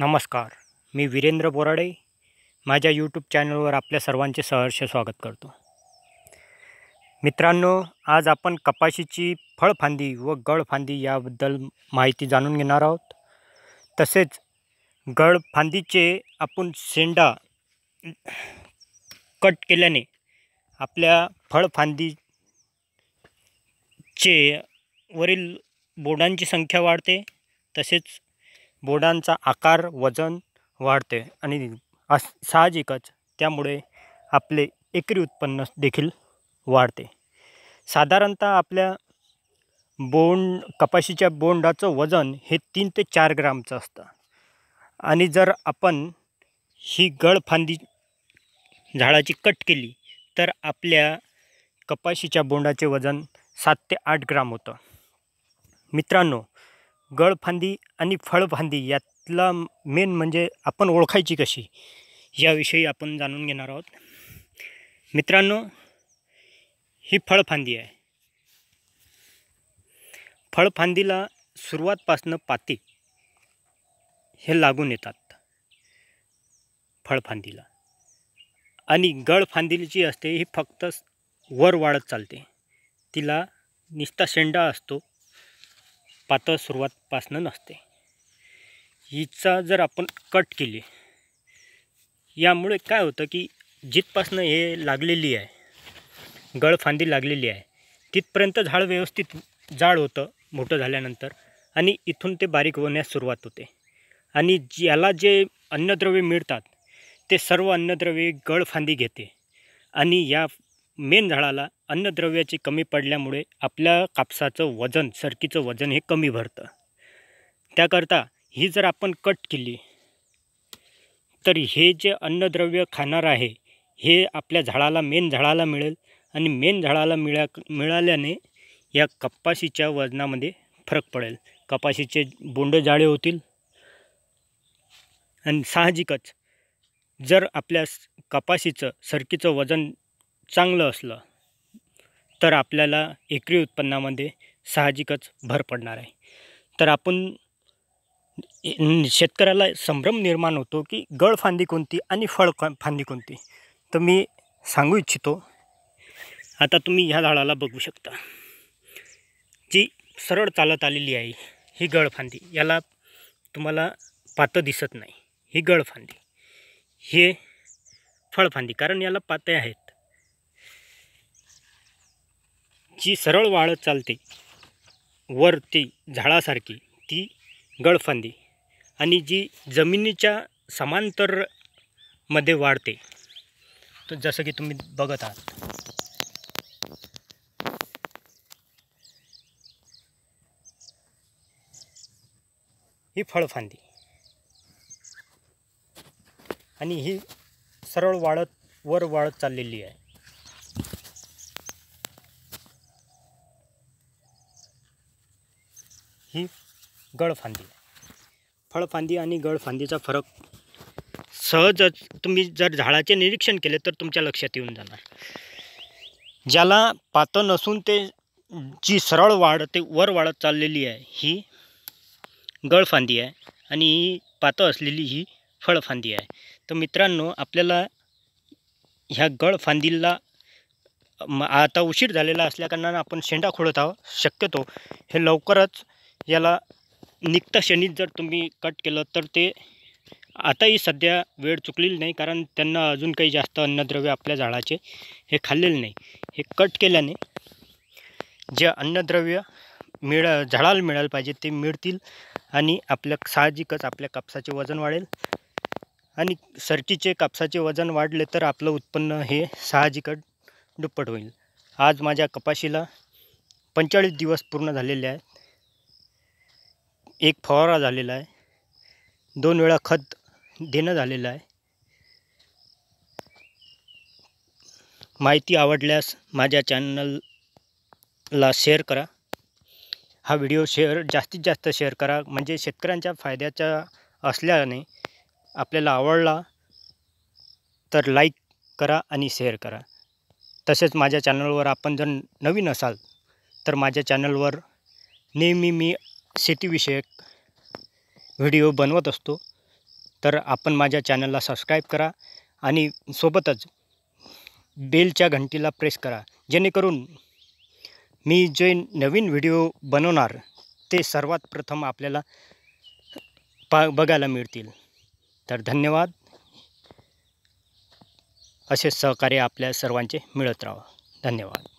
नमस्कार मी वीरेंद्र बोराडे माझ्या यूट्यूब चॅनलवर आपल्या सर्वांचे सहर्ष स्वागत करतो मित्रांनो आज आपण कपाशीची फळफांदी व गळफांदी याबद्दल माहिती जाणून घेणार आहोत तसेच गळफांदीचे आपण शेंडा कट केल्याने आपल्या फळफांदीचे वरील बोडांची संख्या वाढते तसेच बोर्डांचा आकार वजन वाढते आणि साहजिकच त्यामुळे आपले एकरी उत्पन्न देखील वाढते साधारणतः आपल्या बोंड कपाशीच्या बोंडाचं वजन हे तीन ते चार ग्रामचं असतं आणि जर आपण ही गळफांदी झाडाची कट केली तर आपल्या कपाशीच्या बोंडाचे वजन सात ते आठ ग्राम होतं मित्रांनो गळफांदी आणि फळफांदी यातला मेन म्हणजे आपण ओळखायची कशी याविषयी आपण जाणून घेणार आहोत मित्रांनो ही फळफांदी आहे फळफांदीला सुरुवातपासनं पाती हे लागून येतात फळफांदीला आणि गळफांदी जी असते ही फक्त वर वाढत चालते तिला निस्ता शेंडा असतो पातळ सुरुवातपासनं नसते हिचा जर आपण कट केली यामुळे काय होतं की जिथपासनं हे लागलेली आहे गळफांदी लागलेली आहे तिथपर्यंत झाड व्यवस्थित जाळ होतं मोठं झाल्यानंतर आणि इथून ते बारीक होण्यास सुरुवात होते आणि याला जे अन्नद्रव्य मिळतात ते सर्व अन्नद्रव्ये गळफांदी घेते आणि या मेन झाडाला अन्नद्रव्याची कमी पडल्यामुळे आपल्या कापसाचं वजन सरकीचं वजन हे कमी भरतं त्याकरता ही जर आपण कट केली तर हे जे अन्नद्रव्य खाणार आहे हे आपल्या झाडाला मेन झाडाला मिळेल आणि मेन झाडाला मिळा मिळाल्याने या कपाशीच्या वजनामध्ये फरक पडेल कपाशीचे बोंड जाळे होतील आणि साहजिकच जर आपल्या कपाशीचं सरकीचं वजन चांगलं असलं तर आपल्याला एकरी उत्पन्नामध्ये साहजिकच भर पडणार आहे तर आपण शेतकऱ्याला संभ्रम निर्माण होतो की गळ फांदी कोणती आणि फळ फांदी कोणती तर मी सांगू इच्छितो आता तुम्ही ह्या झाडाला बघू शकता जी सरळ चालत आलेली आहे ही गळफांदी याला तुम्हाला पातं दिसत नाही ही गळफांदी हे फळफांदी कारण याला पाते आहेत जी सरळ वाळत चालते वर ती झाडासारखी ती गळफांदी आणि जी जमिनीच्या मध्ये वाढते तर जसं की तुम्ही बघत आहात ही फळफांदी आणि ही सरळ वाळत वर वाळत चाललेली आहे ही गळफांदी फळफांदी आणि गळफांदीचा फरक सहजच तुम्ही जर झाडाचे निरीक्षण केले तर तुमच्या लक्षात येऊन जाणार ज्याला पातं नसून ते जी सरळ वाढ ते वर वाढत चाललेली आहे ही गळफांदी आहे आणि ही पातं असलेली ही फळफांदी आहे तर मित्रांनो आपल्याला ह्या गळफांदीला आता उशीर झालेला असल्याकारणानं आपण शेंडा खोडत आहोत शक्यतो हे लवकरच याला निघता क्षणीत जर तुम्ही कट केलं तर ते आताही सध्या वेळ चुकलेली नाही कारण त्यांना अजून काही जास्त अन्नद्रव्य आपल्या झाडाचे हे खाल्लेले नाही हे कट केल्याने जे अन्नद्रव्य मिळ झाडाला मिळायला पाहिजे ते मिळतील आणि आपल्या साहजिकच आपल्या कापसाचे वजन वाढेल आणि सरटीचे कापसाचे वजन वाढले तर आपलं उत्पन्न हे साहजिकच दुप्पट होईल आज माझ्या कपाशीला पंचेचाळीस दिवस पूर्ण झालेले आहेत एक फवारा झालेला आहे दोन वेळा खत देणं झालेलं आहे माहिती आवडल्यास माझ्या चॅनलला शेअर करा हा व्हिडिओ शेअर जास्तीत जास्त शेअर करा म्हणजे शेतकऱ्यांच्या फायद्याच्या असल्याने आपल्याला आवडला तर लाईक करा आणि शेअर करा तसेच माझ्या चॅनलवर आपण जर नवीन असाल तर माझ्या चॅनलवर नेहमी मी शेतीविषयक व्हिडिओ बनवत असतो तर आपण माझ्या चॅनलला सबस्क्राईब करा आणि सोबतच बेलच्या घंटीला प्रेस करा जेणेकरून मी जे नवीन व्हिडिओ बनवणार ते सर्वात प्रथम आपल्याला पा बघायला मिळतील तर धन्यवाद असे सहकार्य आपल्या सर्वांचे मिळत राहावं धन्यवाद